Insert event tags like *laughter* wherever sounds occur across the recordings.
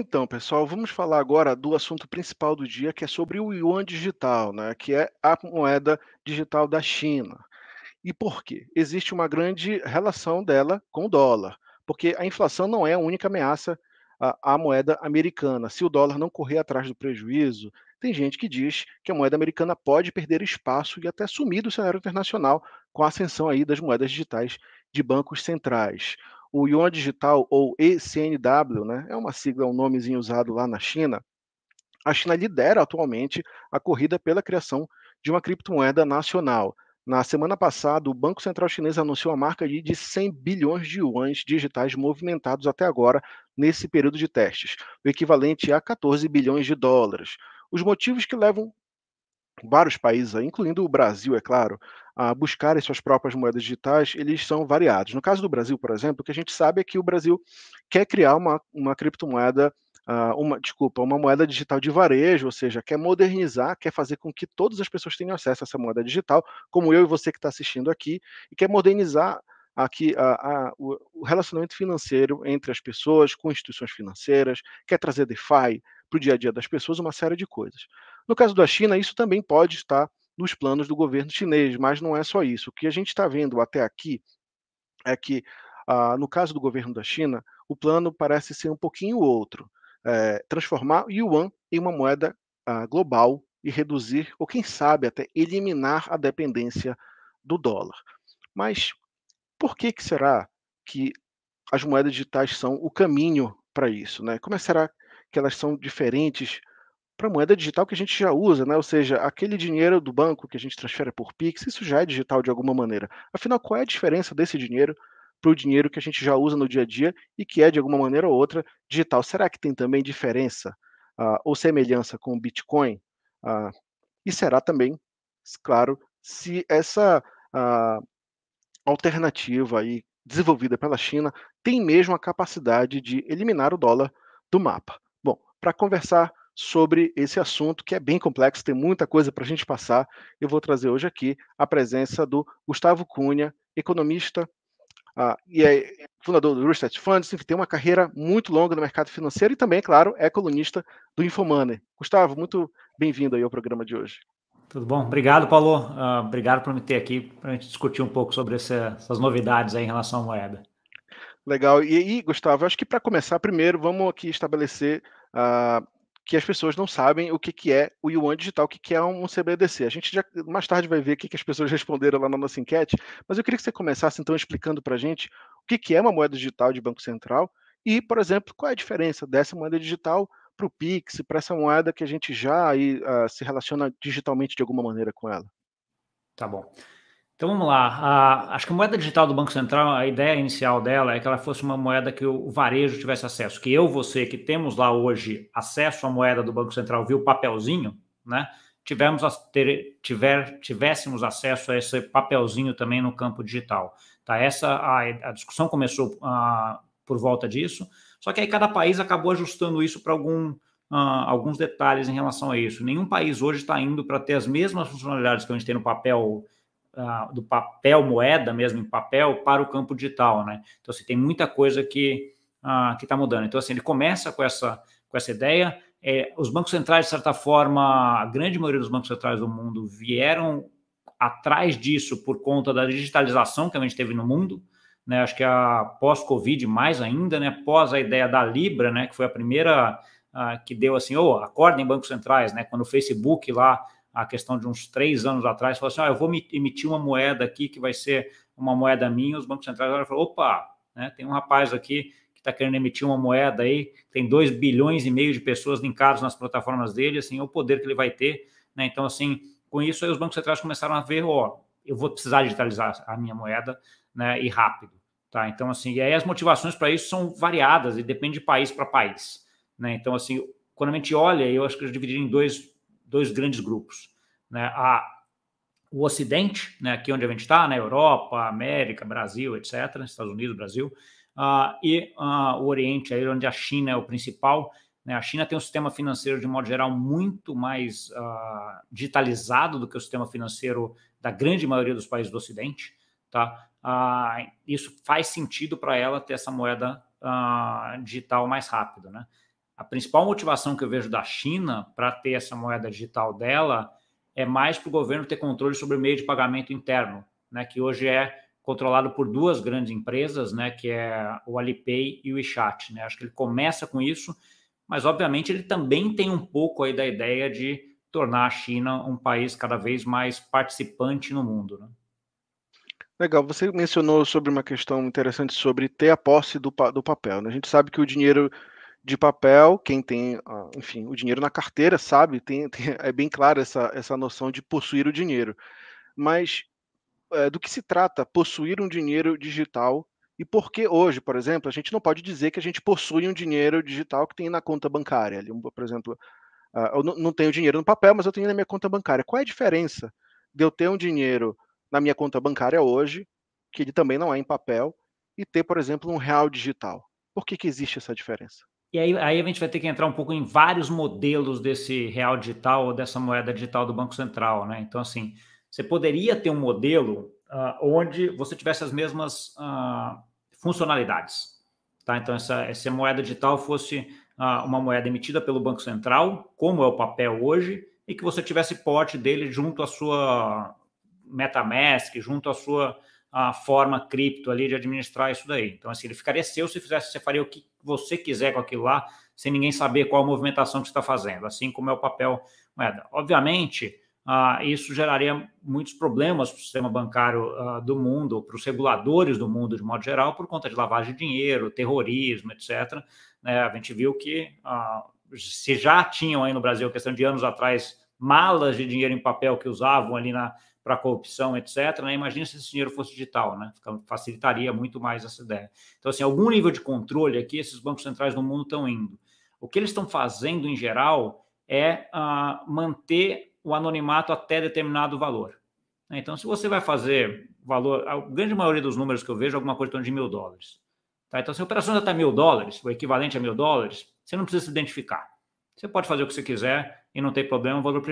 Então, pessoal, vamos falar agora do assunto principal do dia, que é sobre o yuan digital, né, que é a moeda digital da China. E por quê? Existe uma grande relação dela com o dólar, porque a inflação não é a única ameaça à, à moeda americana. Se o dólar não correr atrás do prejuízo, tem gente que diz que a moeda americana pode perder espaço e até sumir do cenário internacional com a ascensão aí das moedas digitais de bancos centrais. O Yuan Digital, ou ECNW, né, é uma sigla, um nomezinho usado lá na China. A China lidera atualmente a corrida pela criação de uma criptomoeda nacional. Na semana passada, o Banco Central Chinês anunciou a marca de 100 bilhões de yuans digitais movimentados até agora nesse período de testes, o equivalente a 14 bilhões de dólares. Os motivos que levam vários países, incluindo o Brasil, é claro, a buscarem suas próprias moedas digitais, eles são variados. No caso do Brasil, por exemplo, o que a gente sabe é que o Brasil quer criar uma, uma criptomoeda, uh, uma, desculpa, uma moeda digital de varejo, ou seja, quer modernizar, quer fazer com que todas as pessoas tenham acesso a essa moeda digital, como eu e você que está assistindo aqui, e quer modernizar aqui a, a, o relacionamento financeiro entre as pessoas, com instituições financeiras, quer trazer DeFi para o dia a dia das pessoas, uma série de coisas. No caso da China, isso também pode estar nos planos do governo chinês. Mas não é só isso. O que a gente está vendo até aqui é que, ah, no caso do governo da China, o plano parece ser um pouquinho outro. É, transformar o yuan em uma moeda ah, global e reduzir, ou quem sabe até eliminar a dependência do dólar. Mas por que, que será que as moedas digitais são o caminho para isso? Né? Como é será que elas são diferentes para moeda digital que a gente já usa, né? Ou seja, aquele dinheiro do banco que a gente transfere por Pix, isso já é digital de alguma maneira. Afinal, qual é a diferença desse dinheiro para o dinheiro que a gente já usa no dia a dia e que é de alguma maneira ou outra digital? Será que tem também diferença uh, ou semelhança com o Bitcoin? Uh, e será também, claro, se essa uh, alternativa aí desenvolvida pela China tem mesmo a capacidade de eliminar o dólar do mapa. Bom, para conversar sobre esse assunto que é bem complexo, tem muita coisa para a gente passar. Eu vou trazer hoje aqui a presença do Gustavo Cunha, economista ah, e é fundador do Research Funds, enfim, tem uma carreira muito longa no mercado financeiro e também, é claro, é colunista do Infomoney. Gustavo, muito bem-vindo aí ao programa de hoje. Tudo bom? Obrigado, Paulo. Uh, obrigado por me ter aqui para a gente discutir um pouco sobre essa, essas novidades em relação à moeda. Legal. E aí, Gustavo, acho que para começar, primeiro, vamos aqui estabelecer uh, que as pessoas não sabem o que, que é o Yuan Digital, o que, que é um CBDC. A gente já mais tarde vai ver o que, que as pessoas *laughs* responderam lá na nossa enquete, mas eu queria que você começasse então explicando para a gente o que, que é uma moeda digital de Banco Central e, por exemplo, qual é a diferença dessa moeda digital para o Pix, para essa moeda que a gente já aí, uh, se relaciona digitalmente de alguma maneira com ela. Tá bom. Então vamos lá. acho que a moeda digital do Banco Central, a ideia inicial dela é que ela fosse uma moeda que o varejo tivesse acesso, que eu, você, que temos lá hoje acesso à moeda do Banco Central viu o papelzinho, né? Tivemos ter, tiver, tivéssemos acesso a esse papelzinho também no campo digital. Tá? Essa a, a discussão começou ah, por volta disso, só que aí cada país acabou ajustando isso para algum Uh, alguns detalhes em relação a isso. Nenhum país hoje está indo para ter as mesmas funcionalidades que a gente tem no papel do papel moeda mesmo, em papel, para o campo digital, né? Então, assim, tem muita coisa que ah, que está mudando. Então, assim, ele começa com essa, com essa ideia. É, os bancos centrais, de certa forma, a grande maioria dos bancos centrais do mundo vieram atrás disso por conta da digitalização que a gente teve no mundo. Né? Acho que a pós-Covid mais ainda, né? Pós a ideia da Libra, né? Que foi a primeira ah, que deu assim, ou oh, acordem bancos centrais, né? Quando o Facebook lá a questão de uns três anos atrás, falou assim: ah, eu vou emitir uma moeda aqui que vai ser uma moeda minha. Os bancos centrais agora falaram: opa, né, tem um rapaz aqui que está querendo emitir uma moeda aí, tem 2 bilhões e meio de pessoas linkadas nas plataformas dele, assim, é o poder que ele vai ter. Né? Então, assim, com isso, aí os bancos centrais começaram a ver: ó, eu vou precisar digitalizar a minha moeda né, e rápido. Tá? Então, assim, e aí as motivações para isso são variadas e depende de país para país. Né? Então, assim, quando a gente olha, eu acho que eu dividi em dois dois grandes grupos. Né? A, o Ocidente, né, aqui onde a gente está, na né, Europa, América, Brasil, etc., Estados Unidos, Brasil, uh, e uh, o Oriente, aí onde a China é o principal. Né, a China tem um sistema financeiro, de modo geral, muito mais uh, digitalizado do que o sistema financeiro da grande maioria dos países do Ocidente. Tá? isso faz sentido para ela ter essa moeda digital mais rápido. Né? A principal motivação que eu vejo da China para ter essa moeda digital dela é mais para o governo ter controle sobre o meio de pagamento interno, né, que hoje é controlado por duas grandes empresas, né, que é o Alipay e o WeChat. Né? Acho que ele começa com isso, mas obviamente ele também tem um pouco aí da ideia de tornar a China um país cada vez mais participante no mundo. Né? Legal, você mencionou sobre uma questão interessante sobre ter a posse do, do papel. Né? A gente sabe que o dinheiro de papel, quem tem, ah, enfim, o dinheiro na carteira sabe, tem, tem *laughs* é bem clara essa, essa noção de possuir o dinheiro. Mas é, do que se trata possuir um dinheiro digital e por que hoje, por exemplo, a gente não pode dizer que a gente possui um dinheiro digital que tem na conta bancária? Por exemplo, ah, eu não tenho dinheiro no papel, mas eu tenho na minha conta bancária. Qual é a diferença de eu ter um dinheiro na minha conta bancária hoje, que ele também não é em papel, e ter, por exemplo, um real digital? Por que, que existe essa diferença? E aí, aí a gente vai ter que entrar um pouco em vários modelos desse real digital ou dessa moeda digital do Banco Central, né? Então, assim, você poderia ter um modelo uh, onde você tivesse as mesmas uh, funcionalidades, tá? Então, essa, essa moeda digital fosse uh, uma moeda emitida pelo Banco Central, como é o papel hoje, e que você tivesse porte dele junto à sua MetaMask, junto à sua a forma cripto ali de administrar isso daí. Então, assim, ele ficaria seu se fizesse, você faria o que você quiser com aquilo lá, sem ninguém saber qual a movimentação que está fazendo, assim como é o papel moeda. Obviamente, ah, isso geraria muitos problemas para o sistema bancário ah, do mundo, para os reguladores do mundo de modo geral, por conta de lavagem de dinheiro, terrorismo, etc. Né? A gente viu que ah, se já tinham aí no Brasil, questão de anos atrás, malas de dinheiro em papel que usavam ali na para corrupção, etc. Né? Imagina se esse dinheiro fosse digital, né? facilitaria muito mais essa ideia. Então, assim, algum nível de controle aqui esses bancos centrais no mundo estão indo. O que eles estão fazendo em geral é ah, manter o anonimato até determinado valor. Né? Então, se você vai fazer valor, a grande maioria dos números que eu vejo é alguma coisa de mil dólares. Tá? Então, se a operação já está mil dólares, o equivalente a mil dólares, você não precisa se identificar. Você pode fazer o que você quiser, e não tem problema, é um valor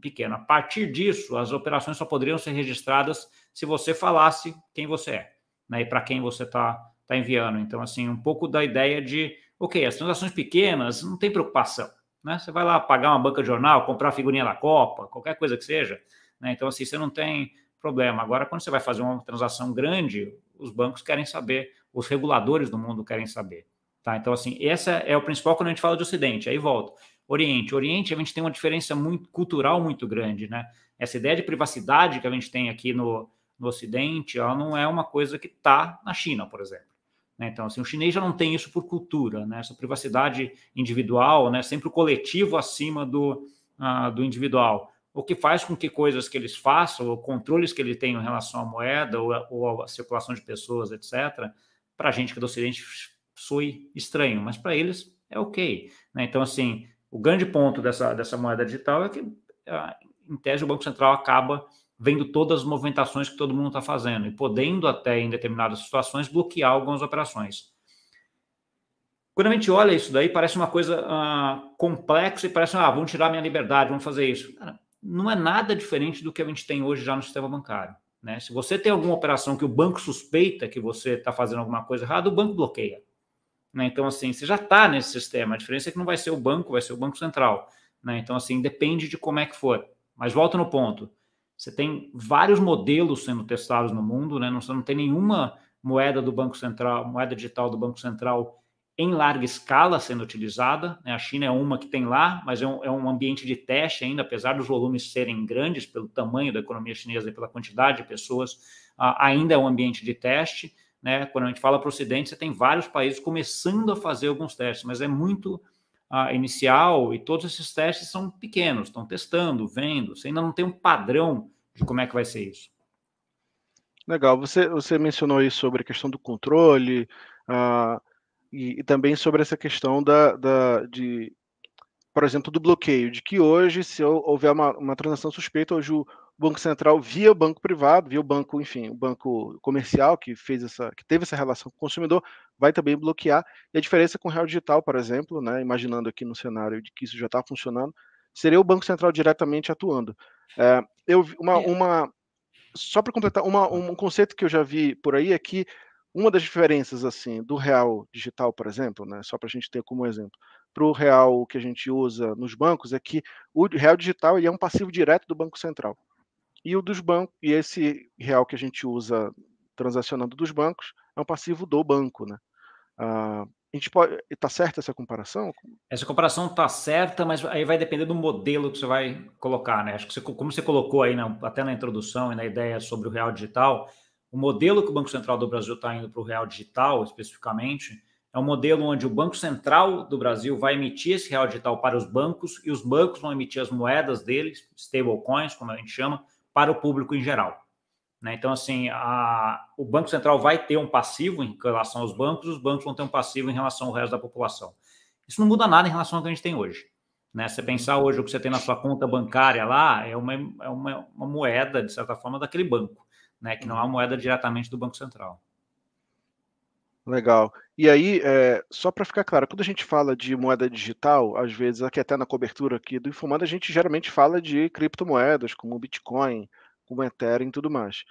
pequeno. A partir disso, as operações só poderiam ser registradas se você falasse quem você é né, e para quem você está tá enviando. Então, assim, um pouco da ideia de, ok, as transações pequenas não tem preocupação. Né? Você vai lá pagar uma banca de jornal, comprar a figurinha da Copa, qualquer coisa que seja. Né? Então, assim, você não tem problema. Agora, quando você vai fazer uma transação grande, os bancos querem saber, os reguladores do mundo querem saber. Tá? Então, assim, essa é o principal quando a gente fala de Ocidente. Aí volto Oriente. Oriente, a gente tem uma diferença muito, cultural muito grande, né? Essa ideia de privacidade que a gente tem aqui no, no Ocidente, ela não é uma coisa que está na China, por exemplo. Né? Então, assim, o chinês já não tem isso por cultura, né? Essa privacidade individual, né? Sempre o coletivo acima do, uh, do individual. O que faz com que coisas que eles façam, ou controles que ele tem em relação à moeda ou, ou à circulação de pessoas, etc., para a gente que é do Ocidente soe estranho, mas para eles é ok. Né? Então, assim, o grande ponto dessa, dessa moeda digital é que, é, em tese, o Banco Central acaba vendo todas as movimentações que todo mundo está fazendo e podendo até, em determinadas situações, bloquear algumas operações. Quando a gente olha isso daí, parece uma coisa ah, complexa e parece, ah, vão tirar minha liberdade, vão fazer isso. Cara, não é nada diferente do que a gente tem hoje já no sistema bancário. Né? Se você tem alguma operação que o banco suspeita que você está fazendo alguma coisa errada, o banco bloqueia. Né? Então, assim, você já está nesse sistema. A diferença é que não vai ser o banco, vai ser o Banco Central. Né? Então, assim, depende de como é que for. Mas volta no ponto. Você tem vários modelos sendo testados no mundo, né? não, não tem nenhuma moeda do Banco Central, moeda digital do Banco Central em larga escala sendo utilizada. Né? A China é uma que tem lá, mas é um, é um, ambiente de teste ainda, apesar dos volumes serem grandes pelo tamanho da economia chinesa e pela quantidade de pessoas, uh, ainda é um ambiente de teste né? Quando a gente fala para o Ocidente, você tem vários países começando a fazer alguns testes, mas é muito ah, inicial e todos esses testes são pequenos, estão testando, vendo, você ainda não tem um padrão de como é que vai ser isso. Legal, você, você mencionou aí sobre a questão do controle ah, e, e, também sobre essa questão da, da, de, por exemplo, do bloqueio, de que hoje, se houver uma, uma transação suspeita, hoje o, o Banco Central via o banco privado, via o banco, enfim, o banco comercial que fez essa, que teve essa relação com o consumidor, vai também bloquear. E a diferença com o real digital, por exemplo, né, imaginando aqui no cenário de que isso já está funcionando, seria o Banco Central diretamente atuando. É, eu uma, é. uma só para completar, uma, um conceito que eu já vi por aí é que uma das diferenças assim do real digital, por exemplo, né, só para a gente ter como exemplo, para o real que a gente usa nos bancos é que o real digital ele é um passivo direto do Banco Central. E o dos bancos, e esse real que a gente usa transacionando dos bancos é um passivo do banco, né? Ah, a gente pode. Está certa essa comparação? Essa comparação está certa, mas aí vai depender do modelo que você vai colocar, né? Acho que você, como você colocou aí na, até na introdução e na ideia sobre o real digital, o modelo que o Banco Central do Brasil está indo para o real digital especificamente é um modelo onde o Banco Central do Brasil vai emitir esse real digital para os bancos e os bancos vão emitir as moedas deles, stablecoins, como a gente chama, para o público em geral. Né? Então, assim, a, o Banco Central vai ter um passivo em relação aos bancos, os bancos vão ter um passivo em relação ao resto da população. Isso não muda nada em relação ao que a gente tem hoje. Né? Você pensar hoje o que você tem na sua conta bancária lá é uma, é uma, uma moeda, de certa forma, daquele banco, né? que não é uma moeda diretamente do Banco Central. Legal. E aí, é, só para ficar claro, quando a gente fala de moeda digital, às vezes, aqui até na cobertura aqui do Informando, a gente geralmente fala de criptomoedas, como o Bitcoin, como Ethereum e tudo mais.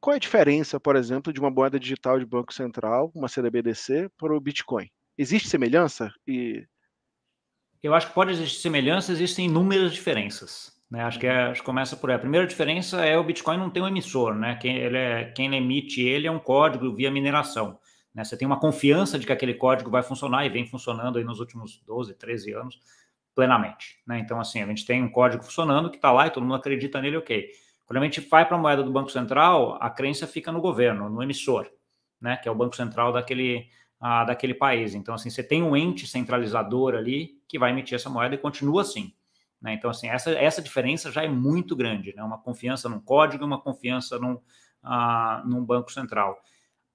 Qual é a diferença, por exemplo, de uma moeda digital de Banco Central, uma CDBDC, para o Bitcoin? Existe semelhança? E... Eu acho que pode existir semelhança, existem inúmeras diferenças. Né? Acho que, é, acho que começa por aí. A primeira diferença é o Bitcoin não tem um emissor, né? Quem, ele é, quem emite ele é um código via mineração. Né? Você tem uma confiança de que aquele código vai funcionar e vem funcionando aí nos últimos 12, 13 anos plenamente. Né? Então, assim, a gente tem um código funcionando que está lá e todo mundo acredita nele, ok. Quando a gente vai para a moeda do Banco Central, a crença fica no governo, no emissor, né? que é o Banco Central daquele, ah, daquele país. Então, assim, você tem um ente centralizador ali que vai emitir essa moeda e continua assim. Né? Então, assim, essa, essa diferença já é muito grande, né? uma confiança num código e uma confiança num, ah, num Banco Central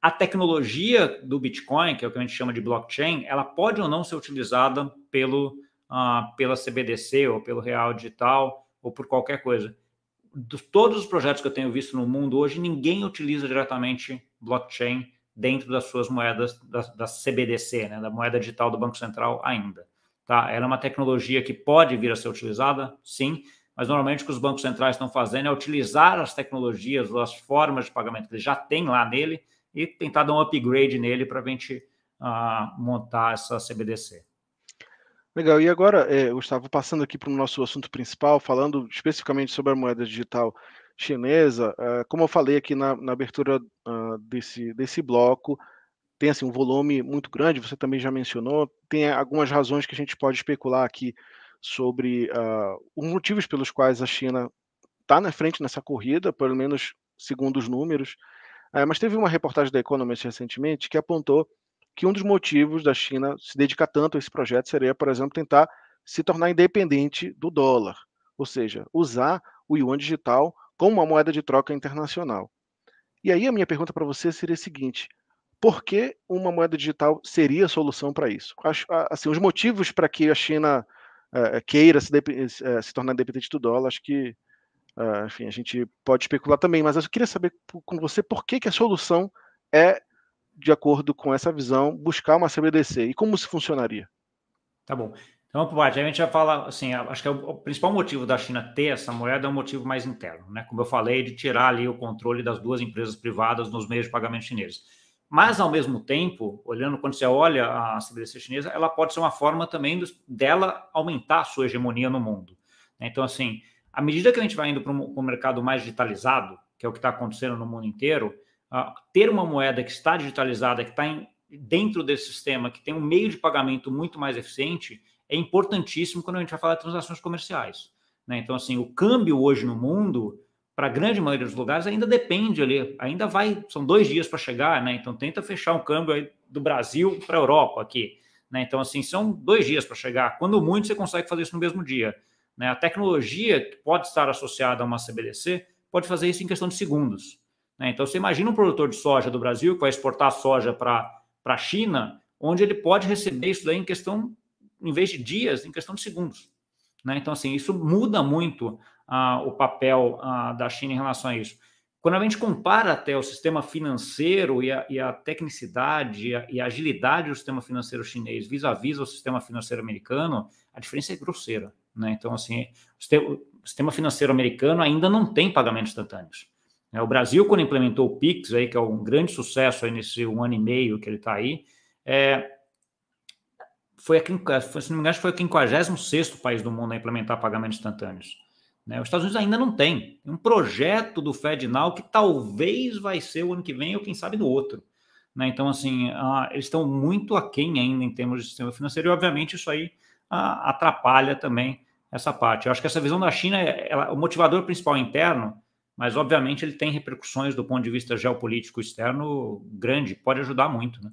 a tecnologia do Bitcoin, que é o que a gente chama de blockchain, ela pode ou não ser utilizada pelo, uh, pela CBDC ou pelo Real Digital ou por qualquer coisa. De todos os projetos que eu tenho visto no mundo hoje, ninguém utiliza diretamente blockchain dentro das suas moedas, da, da CBDC, né, da moeda digital do Banco Central ainda. Tá? Ela é uma tecnologia que pode vir a ser utilizada, sim, mas normalmente o que os bancos centrais estão fazendo é utilizar as tecnologias ou as formas de pagamento que eles já têm lá nele e tentar dar um upgrade nele para a gente uh, montar essa CBDC. Legal, e agora, é, Gustavo, passando aqui para o nosso assunto principal, falando especificamente sobre a moeda digital chinesa, uh, como eu falei aqui na, na abertura uh, desse, desse bloco, tem assim, um volume muito grande, você também já mencionou, tem algumas razões que a gente pode especular aqui sobre uh, os motivos pelos quais a China está na frente nessa corrida, pelo menos segundo os números, é, mas teve uma reportagem da Economist recentemente que apontou que um dos motivos da China se dedicar tanto a esse projeto seria, por exemplo, tentar se tornar independente do dólar, ou seja, usar o yuan digital como uma moeda de troca internacional. E aí a minha pergunta para você seria a seguinte: por que uma moeda digital seria a solução para isso? Assim, os motivos para que a China é, é, queira se, é, se tornar independente do dólar, acho que Uh, enfim, a gente pode especular também, mas eu queria saber com você por que, que a solução é, de acordo com essa visão, buscar uma CBDC e como isso funcionaria. Tá bom. Então, a gente já fala, assim, acho que é o principal motivo da China ter essa moeda é um motivo mais interno, né? Como eu falei, de tirar ali o controle das duas empresas privadas nos meios de pagamento chineses. Mas, ao mesmo tempo, olhando, quando você olha a CBDC chinesa, ela pode ser uma forma também dela aumentar a sua hegemonia no mundo. Né? Então, assim, à medida que a gente vai indo para um mercado mais digitalizado, que é o que está acontecendo no mundo inteiro, ter uma moeda que está digitalizada, que está dentro desse sistema, que tem um meio de pagamento muito mais eficiente, é importantíssimo quando a gente vai falar de transações comerciais. Né? Então, assim, o câmbio hoje no mundo, para a grande maioria dos lugares, ainda depende ali, ainda vai, são dois dias para chegar, né? Então, tenta fechar um câmbio do Brasil para a Europa aqui. Né? Então, assim, são dois dias para chegar. Quando muito, você consegue fazer isso no mesmo dia. Né? A tecnologia que pode estar associada a uma CBDC pode fazer isso em questão de segundos. Né? Então, você imagina um produtor de soja do Brasil que vai exportar soja para a China, onde ele pode receber isso daí em questão, em vez de dias, em questão de segundos. Né? Então, assim, isso muda muito ah, o papel ah, da China em relação a isso. Quando a gente compara até o sistema financeiro e a, e a tecnicidade e a, e a, agilidade do sistema financeiro chinês vis-à-vis -vis sistema financeiro americano, a diferença é grosseira. Né? Então, assim, o sistema financeiro americano ainda não tem pagamentos instantâneos. Né? O Brasil, quando implementou o PIX, aí, que é um grande sucesso aí nesse um ano e meio que ele está aí, é, foi, a, é, foi, se não me engano, foi o 56 país do mundo a implementar pagamentos instantâneos. Né? Os Estados Unidos ainda não tem. Um projeto do FedNow que talvez vai ser o ano que vem ou quem sabe do outro. Né? Então, assim, ah, eles estão muito aquém ainda em termos de sistema financeiro e, obviamente, isso aí ah, atrapalha também essa parte. Eu acho que essa visão da China, é, ela, o motivador principal é interno, mas obviamente ele tem repercussões do ponto de vista geopolítico externo grande, pode ajudar muito, né?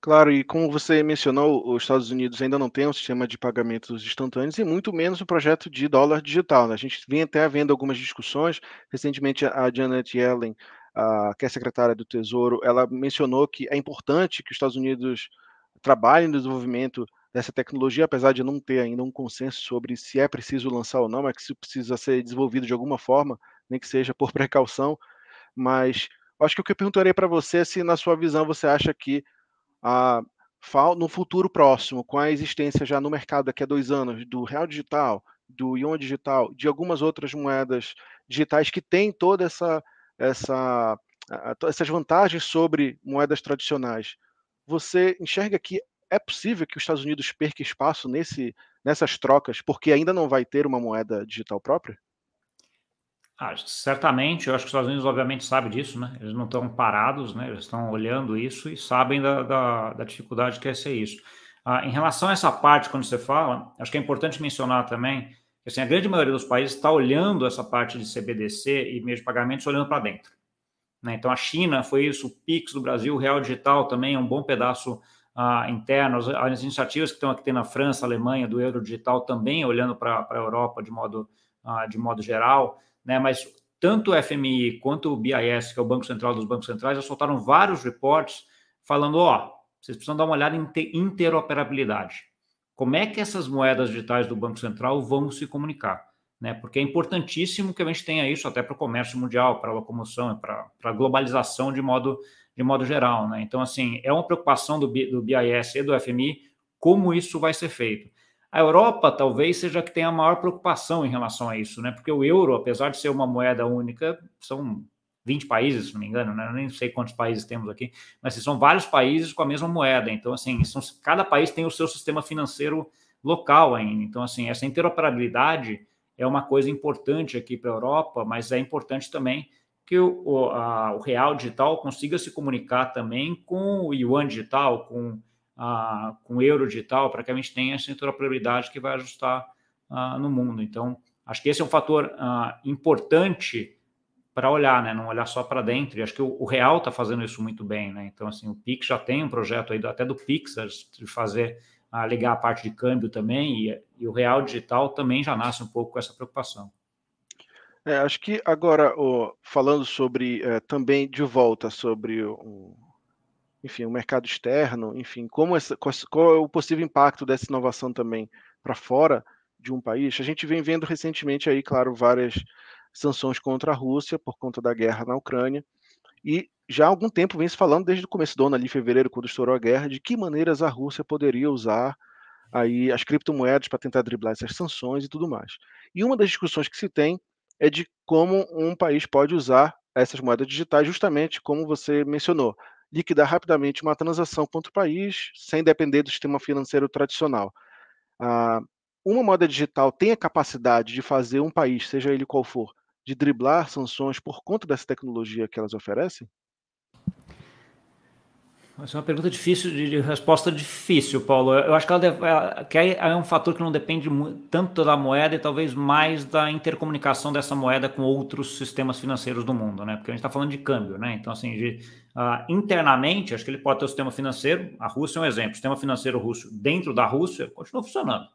Claro, e como você mencionou, os Estados Unidos ainda não tem um sistema de pagamentos instantâneos e muito menos o projeto de dólar digital. Né? A gente vem até vendo algumas discussões. Recentemente, a Janet Yellen, a, que é secretária do Tesouro, ela mencionou que é importante que os Estados Unidos trabalhem no desenvolvimento dessa tecnologia, apesar de não ter ainda um consenso sobre se é preciso lançar ou não, mas que isso precisa ser desenvolvido de alguma forma, nem que seja por *laughs* precaução. Mas acho que o que eu perguntaria para você é se, na sua visão, você acha que ah, no futuro próximo, com a existência já no mercado daqui a dois anos do real digital, do ion digital, de algumas outras moedas digitais que têm toda essa, essa essas vantagens sobre moedas tradicionais, você enxerga que é possível que os Estados Unidos perca espaço nesse, nessas trocas, porque ainda não vai ter uma moeda digital própria? Ah, certamente, eu acho que os Estados Unidos obviamente sabe disso, né? Eles não estão parados, né? Eles estão olhando isso e sabem da, da, da dificuldade que é ser isso. Ah, em relação a essa parte, quando você fala, acho que é importante mencionar também que assim, a grande maioria dos países está olhando essa parte de CBDC e meio de pagamentos olhando para dentro. Né? Então, a China foi isso, o PIX do Brasil, o Real Digital também é um bom pedaço ah, internos, as iniciativas que estão aqui na França, Alemanha, do euro digital, também olhando para a Europa de modo, ah, de modo geral, né? mas tanto o FMI quanto o BIS, que é o Banco Central dos Bancos Centrais, já soltaram vários reportes falando, ó, vocês precisam dar uma olhada em interoperabilidade. Como é que essas moedas digitais do Banco Central vão se comunicar? né? Porque é importantíssimo que a gente tenha isso até para o comércio mundial, para a locomoção e para a globalização de modo, de modo geral, né? Então, assim, é uma preocupação do, do BIS e do FMI como isso vai ser feito. A Europa talvez seja que tenha a maior preocupação em relação a isso, né? Porque o euro, apesar de ser uma moeda única, são 20 países, se não me engano, né? Eu nem sei quantos países temos aqui, mas assim, são vários países com a mesma moeda. Então, assim, são, cada país tem o seu sistema financeiro local ainda. Então, assim, essa interoperabilidade é uma coisa importante aqui para a Europa, mas é importante também que o, a, o, real digital consiga se comunicar também com o yuan digital, com, a, com o euro digital, para que a gente tenha essa interoperabilidade que vai ajustar a, no mundo. Então, acho que esse é um fator importante para olhar, né? não olhar só para dentro. E acho que o, o real está fazendo isso muito bem. Né? Então, assim, o Pix já tem um projeto aí, até do Pix, de fazer ligar a parte de câmbio também, e, e o real digital também já nasce um pouco com essa preocupação. É, acho que agora, falando sobre é, também de volta sobre o, enfim, o mercado externo, enfim, como essa, qual é o possível impacto dessa inovação também para fora de um país? A gente vem vendo recentemente aí, claro, várias sanções contra a Rússia por conta da guerra na Ucrânia e já há algum tempo vem se falando, desde o começo do ano, ali, em fevereiro, quando estourou a guerra, de que maneiras a Rússia poderia usar aí as criptomoedas para tentar driblar essas sanções e tudo mais. E uma das discussões que se tem é de como um país pode usar essas moedas digitais, justamente como você mencionou, liquidar rapidamente uma transação contra o país, sem depender do sistema financeiro tradicional. Ah, uma moeda digital tem a capacidade de fazer um país, seja ele qual for, de driblar sanções por conta dessa tecnologia que elas oferecem? Essa é uma pergunta difícil, de resposta difícil, Paulo. Eu acho que ela, deve, ela que é um fator que não depende tanto da moeda e talvez mais da intercomunicação dessa moeda com outros sistemas financeiros do mundo, né? Porque a gente está falando de câmbio, né? Então, assim, de, uh, internamente, acho que ele pode ter o sistema financeiro, a Rússia é um exemplo, o sistema financeiro russo dentro da Rússia continua funcionando.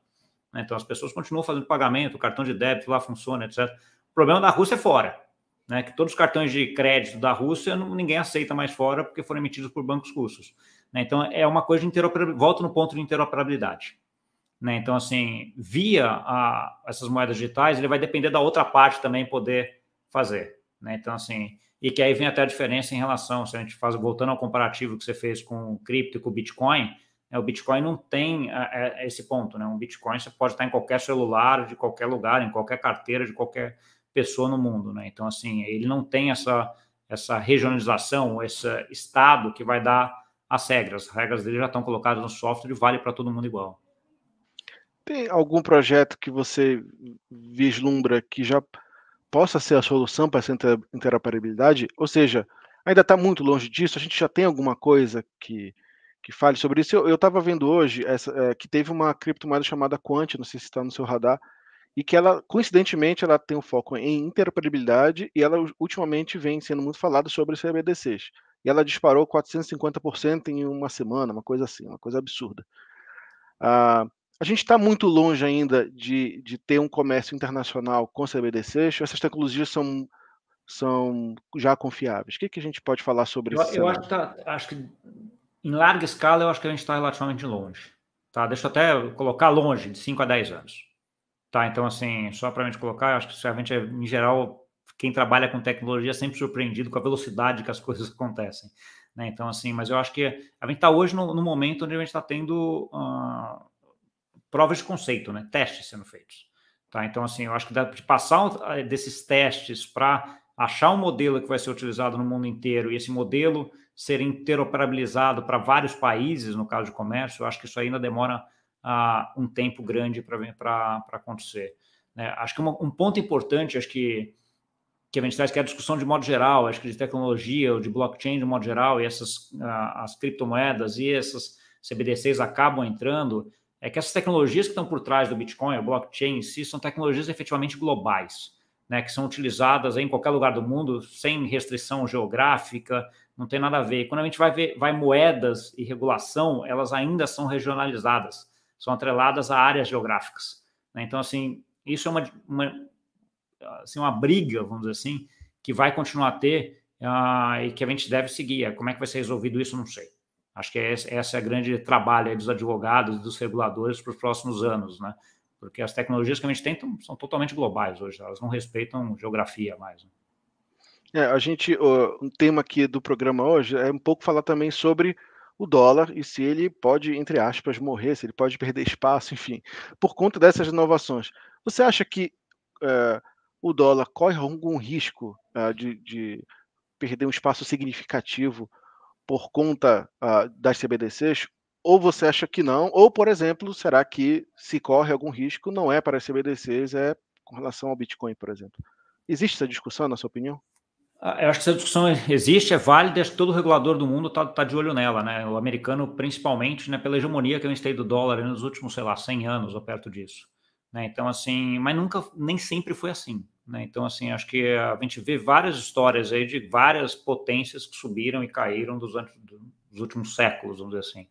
Né? Então, as pessoas continuam fazendo pagamento, o cartão de débito lá funciona, etc. O problema da Rússia é fora né, que todos os cartões de crédito da Rússia não, ninguém aceita mais fora porque foram emitidos por bancos russos. Né? Então é uma coisa de interoperabilidade. Volto no ponto de interoperabilidade. Né? Então, assim, via a, essas moedas digitais, ele vai depender da outra parte também poder fazer. Né? Então, assim, e que aí vem até a diferença em relação, se a gente faz, voltando ao comparativo que você fez com o cripto e com o Bitcoin, né? o Bitcoin não tem a, é, a é, esse ponto, né? Um Bitcoin você pode estar em qualquer celular, de qualquer lugar, em qualquer carteira, de qualquer pessoa no mundo, né? Então, assim, ele não tem essa, essa regionalização, esse estado que vai dar as regras. As regras dele já estão colocadas no software e vale para todo mundo igual. Tem algum projeto que você vislumbra que já possa ser a solução para essa interoperabilidade? Ou seja, ainda está muito longe disso? A gente já tem alguma coisa que, que fale sobre isso? Eu estava vendo hoje essa, é, que teve uma criptomoeda chamada Quant, não sei se está no seu radar, e que ela, coincidentemente, ela tem um foco em interoperabilidade e ela ultimamente vem sendo muito falada sobre CBDCs. E ela disparou 450% em uma semana, uma coisa assim, uma coisa absurda. Ah, a gente está muito longe ainda de, de ter um comércio internacional com CBDCs. Essas tecnologias são, são já confiáveis. O que, que a gente pode falar sobre isso? Eu, eu acho, que tá, acho que, em larga escala, eu acho que a gente está relativamente longe. Tá? Deixa eu até colocar longe, de 5 a 10 anos. Tá, então assim, só para a gente colocar, acho que realmente, é, em geral, quem trabalha com tecnologia é sempre surpreendido com a velocidade que as *laughs* coisas acontecem. Né? Então, assim, mas eu acho que a gente está hoje no, no, momento onde a gente está tendo uh, provas de conceito, né? testes sendo feitos. Tá? Então, assim, eu acho que de passar ah, desses testes para achar um modelo que vai ser utilizado no mundo inteiro e esse modelo ser interoperabilizado para vários países, no caso de comércio, eu acho que isso ainda demora um tempo grande para acontecer. Né? Acho que uma, um ponto importante, acho que que a gente traz que é a discussão de modo geral, acho que de tecnologia ou de blockchain de modo geral, e essas as criptomoedas e essas CBDCs acabam entrando, é que essas tecnologias que estão por trás do Bitcoin, a blockchain em si, são tecnologias efetivamente globais, né, que são utilizadas em qualquer lugar do mundo, sem restrição geográfica, não tem nada a ver. Quando a gente vai ver vai moedas e regulação, elas ainda são regionalizadas são atreladas a áreas geográficas. Né? Então, assim, isso é uma, uma, assim, uma briga, vamos dizer assim, que vai continuar a ter uh, e que a gente deve seguir. É, como é que vai ser resolvido isso, não sei. Acho que essa, é a grande trabalho dos advogados e dos reguladores para os próximos anos, né? Porque as tecnologias que a gente tem são totalmente globais hoje, elas não respeitam geografia mais. Né? É, a gente, um tema aqui do programa hoje é um pouco falar também sobre o dólar e se ele pode, entre aspas, morrer, se ele pode perder espaço, enfim, por conta dessas inovações. Você acha que eh, o dólar corre algum risco eh, de, de, perder um espaço significativo por conta ah, das CBDCs? Ou você acha que não? Ou, por exemplo, será que se corre algum risco não é para as CBDCs, é com relação ao Bitcoin, por exemplo? Existe essa discussão, na sua opinião? Eu acho que essa discussão existe, é válida, acho que todo regulador do mundo está tá de olho nela, né? O americano, principalmente, né, pela hegemonia que a gente tem do dólar nos últimos, sei lá, 100 anos ou perto disso. Né? Então, assim, mas nunca, nem sempre foi assim. Né? Então, assim, acho que a gente vê várias histórias aí de várias potências que subiram e caíram dos, dos últimos séculos, vamos dizer assim.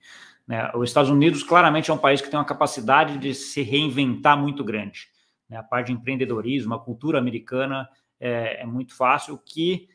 Né? Os Estados Unidos, claramente, é um país que tem uma capacidade de se reinventar muito grande. Né? A parte de empreendedorismo, a cultura americana é, é muito fácil, o que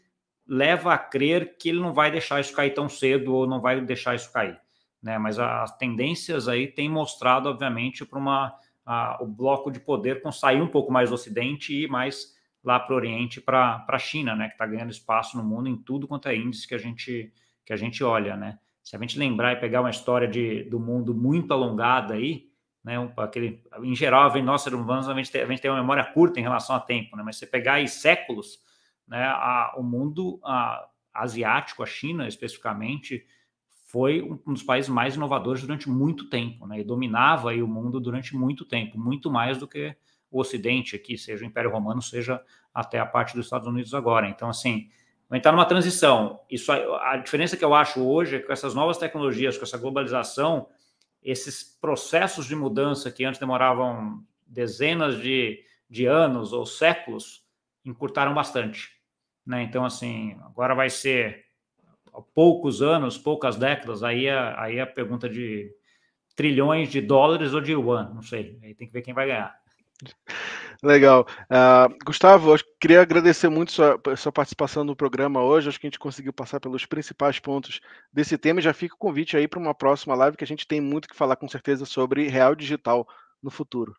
leva a crer que ele não vai deixar isso cair tão cedo ou não vai deixar isso cair. Né? Mas as tendências aí têm mostrado, obviamente, para uma a, o bloco de poder com sair um pouco mais do Ocidente e mais lá para o Oriente, para a China, né? Que está ganhando espaço no mundo em tudo quanto é índice que a gente que a gente olha, né? Se a gente lembrar e pegar uma história de, do mundo muito alongada aí, né? aquele, em geral, nós seres humanos, a gente, tem, a gente tem uma memória curta em relação a tempo, né? Mas você pegar aí séculos, né? A, o mundo a, asiático, a China especificamente, foi um dos países mais inovadores durante muito tempo, né? E dominava aí o mundo durante muito tempo, muito mais do que o Ocidente aqui, seja o Império Romano, seja até a parte dos Estados Unidos agora. Então, assim, vai estar tá numa transição. Isso, a diferença que eu acho hoje é que com essas novas tecnologias, com essa globalização, esses processos de mudança que antes demoravam dezenas de, de anos ou séculos, encurtaram bastante. Né? Então, assim, agora vai ser poucos anos, poucas décadas, aí a, é, aí é a pergunta de trilhões de dólares ou de yuan, não sei, aí tem que ver quem vai ganhar. Legal. Uh, Gustavo, eu queria agradecer muito sua, sua participação no programa hoje. Acho que a gente conseguiu passar pelos principais pontos desse tema e já fica o convite aí para uma próxima live que a gente tem muito que falar com certeza sobre real digital no futuro.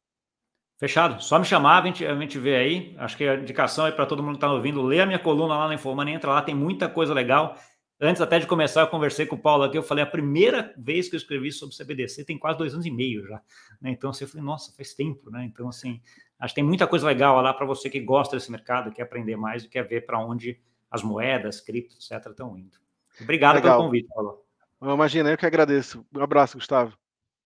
Fechado. Só me chamar, a gente, a gente vê aí. Acho que a indicação é para todo mundo que está ouvindo, lê a minha coluna lá na Informa, entra lá, tem muita coisa legal Antes até de começar, eu conversei com o Paulo aqui, eu falei, a primeira vez que eu escrevi sobre CBDC tem quase dois anos e meio já. Né? Então, assim, eu falei, nossa, faz tempo, né? Então, assim, acho que tem muita coisa legal lá para você que gosta desse mercado, quer aprender mais e quer ver para onde as moedas, cripto, etc., estão indo. Obrigado legal. pelo convite, Paulo. Imagina, eu que agradeço. Um abraço, Gustavo.